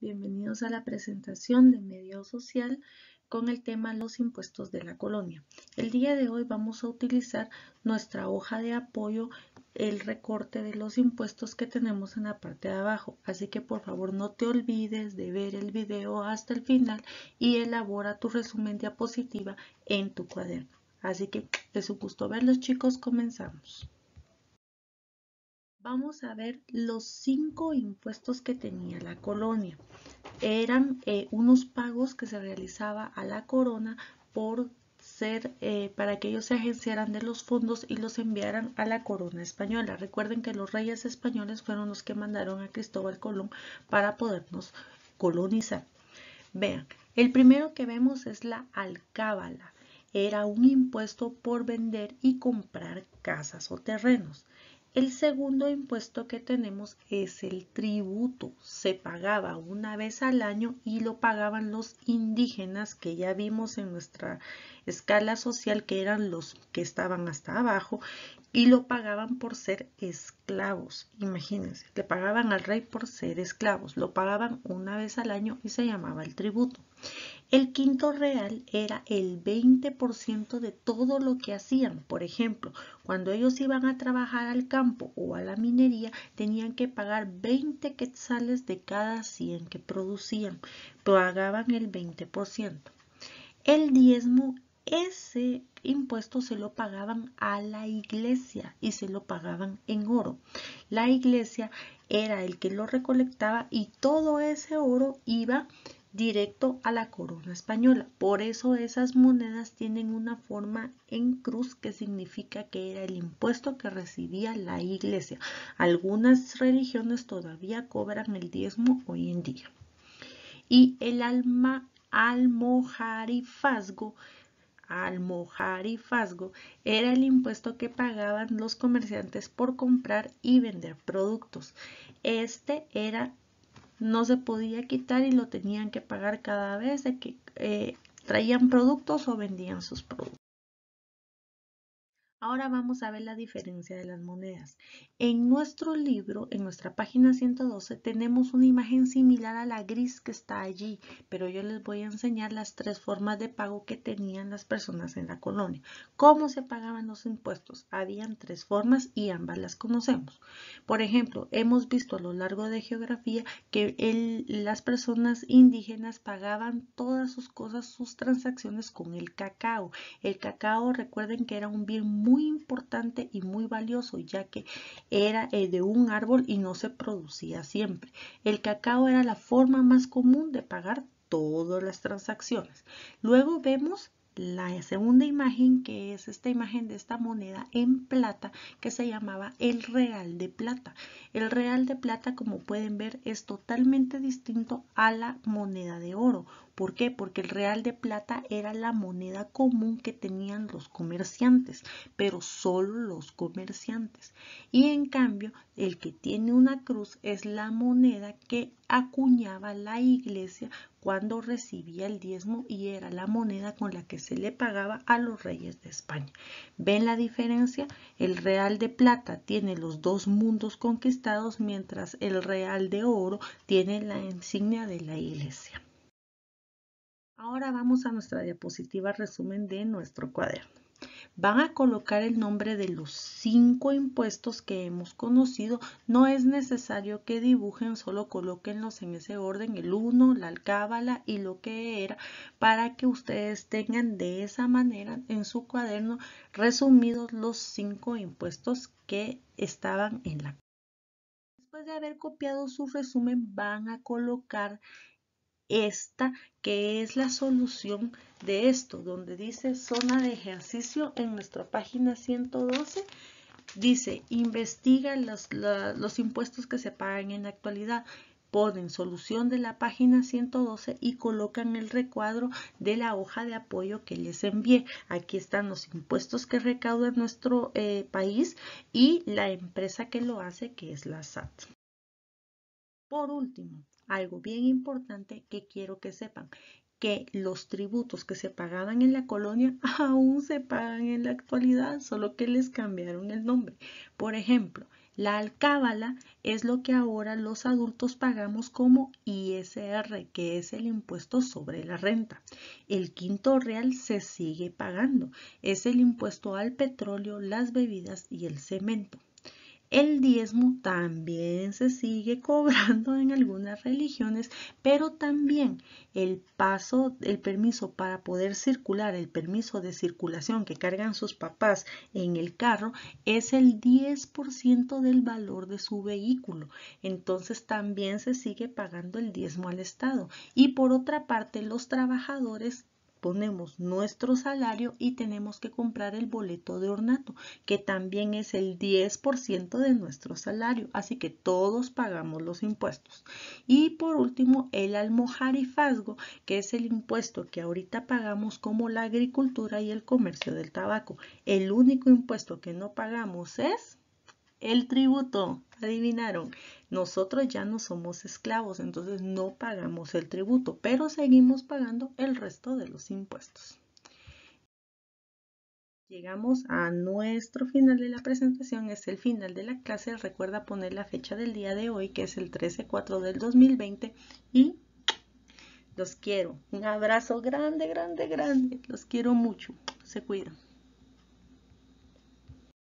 bienvenidos a la presentación de Medio Social con el tema los impuestos de la colonia. El día de hoy vamos a utilizar nuestra hoja de apoyo, el recorte de los impuestos que tenemos en la parte de abajo. Así que por favor no te olvides de ver el video hasta el final y elabora tu resumen diapositiva en tu cuaderno. Así que es un gusto verlos chicos, comenzamos vamos a ver los cinco impuestos que tenía la colonia. Eran eh, unos pagos que se realizaba a la corona por ser, eh, para que ellos se agenciaran de los fondos y los enviaran a la corona española. Recuerden que los reyes españoles fueron los que mandaron a Cristóbal Colón para podernos colonizar. Vean, el primero que vemos es la alcábala. Era un impuesto por vender y comprar casas o terrenos. El segundo impuesto que tenemos es el tributo. Se pagaba una vez al año y lo pagaban los indígenas que ya vimos en nuestra escala social que eran los que estaban hasta abajo y lo pagaban por ser esclavos. Imagínense, le pagaban al rey por ser esclavos, lo pagaban una vez al año y se llamaba el tributo. El quinto real era el 20% de todo lo que hacían. Por ejemplo, cuando ellos iban a trabajar al campo o a la minería, tenían que pagar 20 quetzales de cada 100 que producían. Pagaban el 20%. El diezmo, ese impuesto se lo pagaban a la iglesia y se lo pagaban en oro. La iglesia era el que lo recolectaba y todo ese oro iba a directo a la corona española. Por eso esas monedas tienen una forma en cruz que significa que era el impuesto que recibía la iglesia. Algunas religiones todavía cobran el diezmo hoy en día. Y el alma almojarifazgo almojarifazgo era el impuesto que pagaban los comerciantes por comprar y vender productos. Este era no se podía quitar y lo tenían que pagar cada vez de que eh, traían productos o vendían sus productos. Ahora vamos a ver la diferencia de las monedas. En nuestro libro, en nuestra página 112, tenemos una imagen similar a la gris que está allí, pero yo les voy a enseñar las tres formas de pago que tenían las personas en la colonia. ¿Cómo se pagaban los impuestos? Habían tres formas y ambas las conocemos. Por ejemplo, hemos visto a lo largo de geografía que las personas indígenas pagaban todas sus cosas, sus transacciones con el cacao. El cacao, recuerden que era un bien muy muy importante y muy valioso, ya que era eh, de un árbol y no se producía siempre. El cacao era la forma más común de pagar todas las transacciones. Luego vemos la segunda imagen, que es esta imagen de esta moneda en plata, que se llamaba el real de plata. El real de plata, como pueden ver, es totalmente distinto a la moneda de oro. ¿Por qué? Porque el real de plata era la moneda común que tenían los comerciantes, pero solo los comerciantes. Y en cambio, el que tiene una cruz es la moneda que acuñaba la iglesia cuando recibía el diezmo y era la moneda con la que se le pagaba a los reyes de España. ¿Ven la diferencia? El real de plata tiene los dos mundos conquistados mientras el real de oro tiene la insignia de la iglesia. Ahora vamos a nuestra diapositiva resumen de nuestro cuaderno van a colocar el nombre de los cinco impuestos que hemos conocido. No es necesario que dibujen, solo colóquenlos en ese orden, el 1, la alcábala y lo que era, para que ustedes tengan de esa manera en su cuaderno resumidos los cinco impuestos que estaban en la Después de haber copiado su resumen, van a colocar esta que es la solución de esto, donde dice zona de ejercicio en nuestra página 112, dice investiga los, impuestos que se pagan en la actualidad, ponen solución de la página 112 y colocan el recuadro de la hoja de apoyo que les envié. Aquí están los impuestos que recauda nuestro eh, país y la empresa que lo hace, que es la SAT. Por último, algo bien importante que quiero que sepan, que los tributos que se pagaban en la colonia aún se pagan en la actualidad, solo que les cambiaron el nombre. Por ejemplo, la alcábala es lo que ahora los adultos pagamos como ISR, que es el impuesto sobre la renta. El quinto real se sigue pagando, es el impuesto al petróleo, las bebidas y el cemento. El diezmo también se sigue cobrando en algunas religiones, pero también el paso, el permiso para poder circular, el permiso de circulación que cargan sus papás en el carro es el 10% del valor de su vehículo. Entonces también se sigue pagando el diezmo al Estado. Y por otra parte, los trabajadores ponemos nuestro salario y tenemos que comprar el boleto de ornato, que también es el 10% de nuestro salario. Así que todos pagamos los impuestos. Y por último, el almojarifazgo, que es el impuesto que ahorita pagamos como la agricultura y el comercio del tabaco. El único impuesto que no pagamos es el tributo. Adivinaron, nosotros ya no somos esclavos, entonces no pagamos el tributo, pero seguimos pagando el resto de los impuestos. Llegamos a nuestro final de la presentación, es el final de la clase. Recuerda poner la fecha del día de hoy, que es el 13-4 del 2020. Y los quiero. Un abrazo grande, grande, grande. Los quiero mucho. Se cuidan.